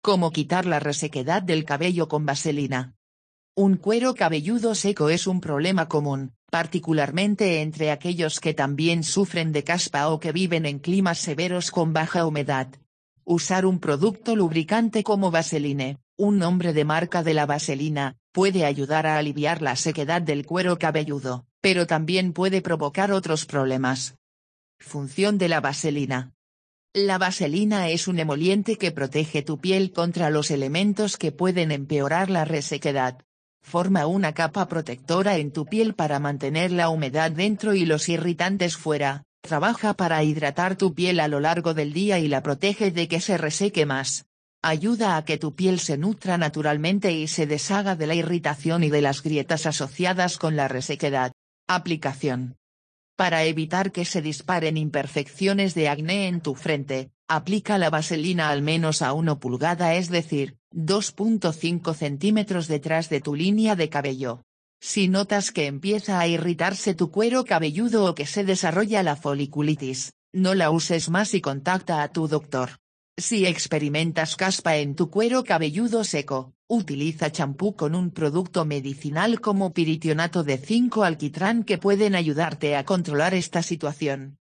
Cómo quitar la resequedad del cabello con vaselina. Un cuero cabelludo seco es un problema común, particularmente entre aquellos que también sufren de caspa o que viven en climas severos con baja humedad. Usar un producto lubricante como Vaseline, un nombre de marca de la vaselina, puede ayudar a aliviar la sequedad del cuero cabelludo, pero también puede provocar otros problemas. Función de la vaselina. La vaselina es un emoliente que protege tu piel contra los elementos que pueden empeorar la resequedad. Forma una capa protectora en tu piel para mantener la humedad dentro y los irritantes fuera. Trabaja para hidratar tu piel a lo largo del día y la protege de que se reseque más. Ayuda a que tu piel se nutra naturalmente y se deshaga de la irritación y de las grietas asociadas con la resequedad. Aplicación. Para evitar que se disparen imperfecciones de acné en tu frente, aplica la vaselina al menos a 1 pulgada es decir, 2.5 centímetros detrás de tu línea de cabello. Si notas que empieza a irritarse tu cuero cabelludo o que se desarrolla la foliculitis, no la uses más y contacta a tu doctor. Si experimentas caspa en tu cuero cabelludo seco, utiliza champú con un producto medicinal como piritionato de 5 alquitrán que pueden ayudarte a controlar esta situación.